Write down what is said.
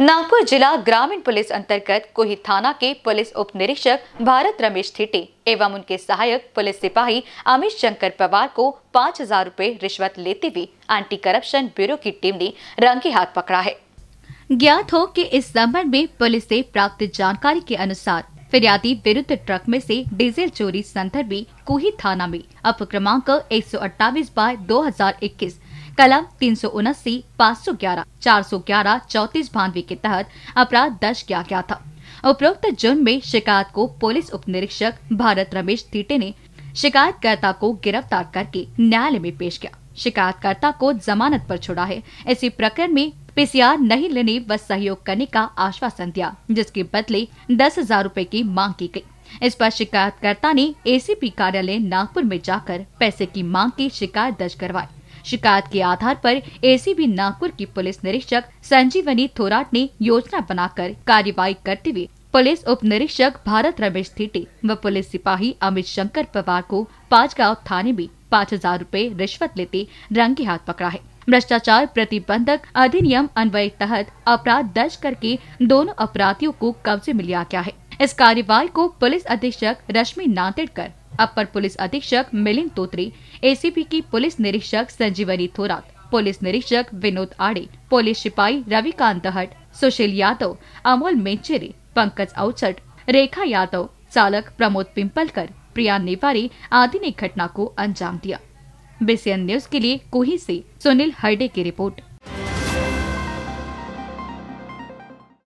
नागपुर जिला ग्रामीण पुलिस अंतर्गत कोही थाना के पुलिस उप निरीक्षक भारत रमेश थिटे एवं उनके सहायक पुलिस सिपाही अमित शंकर पवार को पाँच हजार रूपए रिश्वत लेते हुए एंटी करप्शन ब्यूरो की टीम ने रंगे हाथ पकड़ा है ज्ञात हो कि इस संबंध में पुलिस से प्राप्त जानकारी के अनुसार फिरियादी विरुद्ध ट्रक में से डीजल चोरी संदर्भी कोही थाना में अप क्रमांक एक सौ अट्ठावी बाय दो हजार इक्कीस कलम तीन सौ उनासी पाँच सौ ग्यारह चार सौ ग्यारह चौतीस बानवे के तहत अपराध दर्ज किया गया था उपरोक्त जुर्म में शिकायत को पुलिस उप निरीक्षक भारत रमेश थीटे ने शिकायतकर्ता को गिरफ्तार करके न्यायालय में पेश किया शिकायतकर्ता को जमानत पर छोड़ा है इसी प्रकरण में पीसीआर नहीं लेने व सहयोग करने का आश्वासन दिया जिसके बदले दस हजार रूपए की मांग की गई इस पर शिकायतकर्ता ने एसीपी कार्यालय नागपुर में जाकर पैसे की मांग की शिकायत दर्ज करवाई शिकायत के आधार पर एसीबी नागपुर की पुलिस निरीक्षक संजीवनी थोराट ने योजना बनाकर कार्यवाही करते हुए पुलिस उप निरीक्षक भारत रमेश थीटे व पुलिस सिपाही अमित शंकर पवार को पांचगांव थाने में पाँच हजार रूपए रिश्वत लेते रंगे हाथ पकड़ा है भ्रष्टाचार प्रतिबंधक अधिनियम अन्वय तहत अपराध दर्ज करके दोनों अपराधियों को कब्जे में लिया गया है इस कार्यवाही को पुलिस अधीक्षक रश्मि नांदेड़कर अपर पुलिस अधीक्षक मिलिंद तोत्री एसीपी की पुलिस निरीक्षक संजीवनी थोरात पुलिस निरीक्षक विनोद आड़े पुलिस सिपाही रविकांत हट सुशील यादव अमोल मेचेरे पंकज औचट रेखा यादव चालक प्रमोद पिंपलकर प्रिया नेवारी आदि ने घटना को अंजाम दिया बीसीएन न्यूज के लिए कोही से सुनील हर्डे की रिपोर्ट